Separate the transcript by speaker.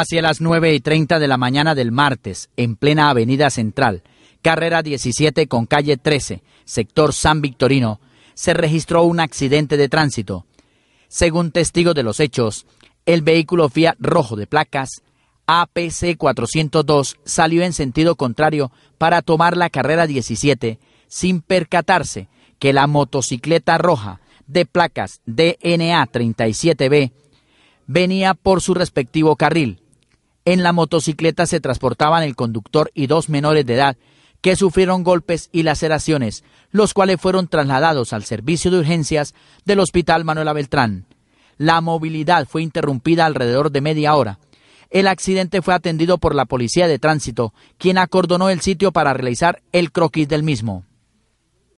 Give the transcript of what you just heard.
Speaker 1: hacia las 9 y 30 de la mañana del martes, en plena Avenida Central, carrera 17 con calle 13, sector San Victorino, se registró un accidente de tránsito. Según testigos de los hechos, el vehículo Fiat rojo de placas APC 402 salió en sentido contrario para tomar la carrera 17 sin percatarse que la motocicleta roja de placas DNA 37B venía por su respectivo carril, en la motocicleta se transportaban el conductor y dos menores de edad que sufrieron golpes y laceraciones, los cuales fueron trasladados al servicio de urgencias del Hospital Manuela Beltrán. La movilidad fue interrumpida alrededor de media hora. El accidente fue atendido por la Policía de Tránsito, quien acordonó el sitio para realizar el croquis del mismo.